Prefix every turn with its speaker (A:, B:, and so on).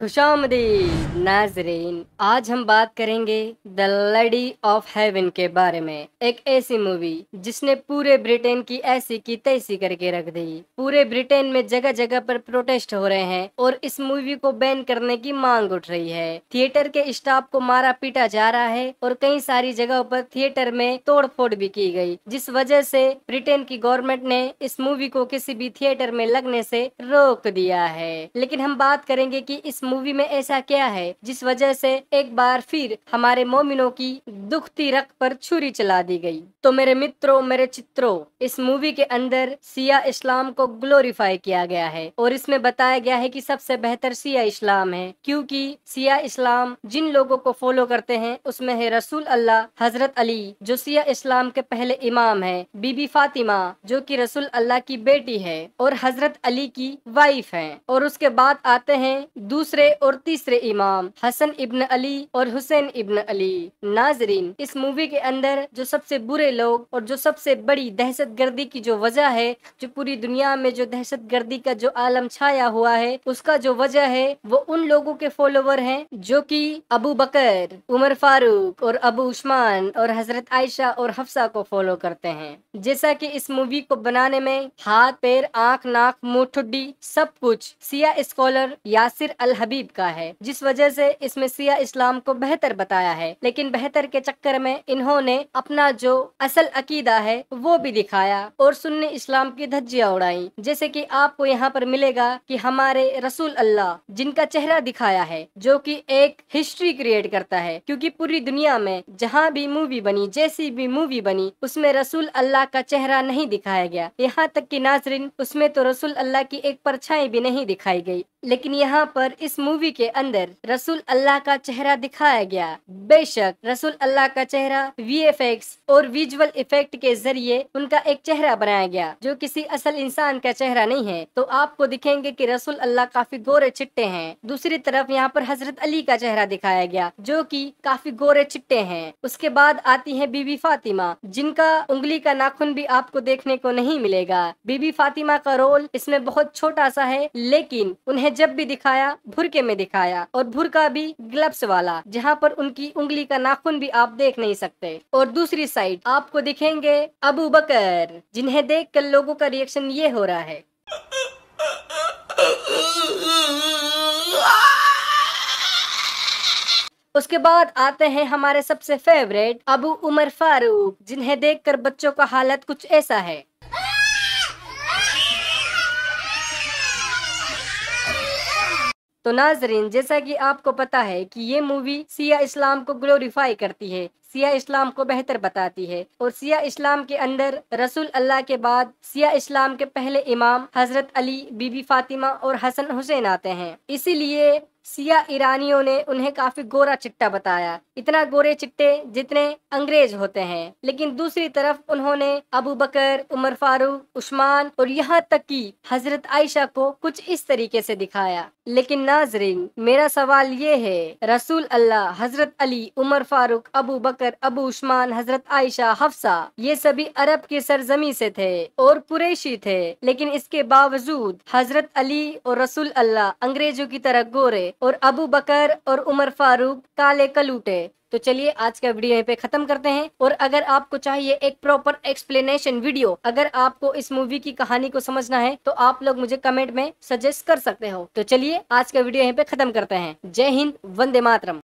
A: खुशामदी नाजरीन आज हम बात करेंगे द लेडी ऑफ हेवन के बारे में एक ऐसी मूवी जिसने पूरे ब्रिटेन की ऐसी की तैसी करके रख दी पूरे ब्रिटेन में जगह जगह पर प्रोटेस्ट हो रहे हैं और इस मूवी को बैन करने की मांग उठ रही है थिएटर के स्टाफ को मारा पीटा जा रहा है और कई सारी जगह पर थिएटर में तोड़फोड़ भी की गई जिस वजह से ब्रिटेन की गवर्नमेंट ने इस मूवी को किसी भी थिएटर में लगने से रोक दिया है लेकिन हम बात करेंगे की इस मूवी में ऐसा क्या है जिस वजह से एक बार फिर हमारे मोमिनों की दुखती रख पर छुरी चला दी गई तो मेरे मित्रों मेरे चित्रों इस मूवी के अंदर सिया इस्लाम को ग्लोरीफाई किया गया है और इसमें बताया गया है की सबसे बेहतर सिया इस्लाम है क्यूँकी सिया इस्लाम जिन लोगों को फॉलो करते हैं उसमें है रसूल अल्लाह हजरत अली जो सिया इस्लाम के पहले इमाम है बीबी फातिमा जो कि रसूल अल्लाह की बेटी है और हजरत अली की वाइफ है और उसके बाद आते हैं दूसरे दूसरे और तीसरे इमाम हसन इब्न अली और हुसैन इब्न अली नाजरीन इस मूवी के अंदर जो सबसे बुरे लोग और जो सबसे बड़ी दहशत गर्दी की जो वजह है जो पूरी दुनिया में जो दहशत गर्दी का जो आलम छाया हुआ है उसका जो वजह है वो उन लोगों के फॉलोवर हैं जो कि अबू बकर उमर फारूक और अबू उस्मान और हजरत आयशा और हफ्सा को फॉलो करते हैं जैसा कि इस मूवी को बनाने में हाथ पैर आंख नाक मुंह ठुड्डी सब कुछ Shia scholar Yasir Al Habib का है जिस वजह से इसमें सिया इस्लाम को बेहतर बताया है लेकिन बेहतर के चक्कर में इन्होंने अपना जो असल अकीदा है वो भी दिखाया और सुन्नी इस्लाम की धज्जियाँ उड़ाई जैसे कि आपको यहाँ पर मिलेगा कि हमारे रसूल अल्लाह जिनका चेहरा दिखाया है जो कि एक हिस्ट्री क्रिएट करता है क्योंकि पूरी दुनिया में जहाँ भी मूवी बनी जैसी भी मूवी बनी उसमें रसूल अल्लाह का चेहरा नहीं दिखाया गया यहाँ तक कि नाजरीन उसमें तो रसूल अल्लाह की एक परछाई भी नहीं दिखाई गई लेकिन यहाँ पर इस मूवी के अंदर रसूल अल्लाह का चेहरा दिखाया गया बेशक रसूल अल्लाह का चेहरा वी और विजुअल इफेक्ट के जरिए उनका एक चेहरा बनाया गया जो किसी असल इंसान का चेहरा नहीं है तो आपको दिखेंगे कि रसूल अल्लाह काफी गोरे चिट्टे हैं दूसरी तरफ यहाँ पर हजरत अली का चेहरा दिखाया गया जो कि काफी गोरे चिट्टे हैं उसके बाद आती है बीबी फातिमा जिनका उंगली का नाखून भी आपको देखने को नहीं मिलेगा बीबी फातिमा का रोल इसमें बहुत छोटा सा है लेकिन उन्हें जब भी दिखाया भुरी भुरके में दिखाया और भुरका भी ग्लब्स वाला जहाँ पर उनकी उंगली का नाखून भी आप देख नहीं सकते और दूसरी साइड आपको दिखेंगे अबू बकर जिन्हें देख कर लोगो का रिएक्शन ये हो रहा है उसके बाद आते हैं हमारे सबसे फेवरेट अबू उमर फारूक जिन्हें देखकर बच्चों का हालत कुछ ऐसा है तो नाजरीन जैसा कि आपको पता है कि ये मूवी सिया इस्लाम को ग्लोरीफाई करती है सिया इस्लाम को बेहतर बताती है और सिया इस्लाम के अंदर रसूल अल्लाह के बाद सिया इस्लाम के पहले इमाम हजरत अली बीबी फातिमा और हसन हुसैन आते हैं इसीलिए सिया ईरानियों ने उन्हें काफी गोरा चिट्टा बताया इतना गोरे चिट्टे जितने अंग्रेज होते हैं लेकिन दूसरी तरफ उन्होंने अबू बकर उमर फारूक उस्मान और यहाँ तक कि हजरत आयशा को कुछ इस तरीके से दिखाया लेकिन नाजरीन मेरा सवाल ये है रसूल अल्लाह हजरत अली उमर फारूक अबू बकर अबू उस्मान हजरत आयशा हफ्सा ये सभी अरब की सरजमी से थे और कुरेशी थे लेकिन इसके बावजूद हजरत अली और रसूल अल्लाह अंग्रेजों की तरह गोरे और अबू बकर और उमर फारूक काले कलूटे तो चलिए आज का वीडियो यहाँ पे खत्म करते हैं और अगर आपको चाहिए एक प्रॉपर एक्सप्लेनेशन वीडियो अगर आपको इस मूवी की कहानी को समझना है तो आप लोग मुझे कमेंट में सजेस्ट कर सकते हो तो चलिए आज का वीडियो यहाँ पे खत्म करते हैं जय हिंद वंदे मातरम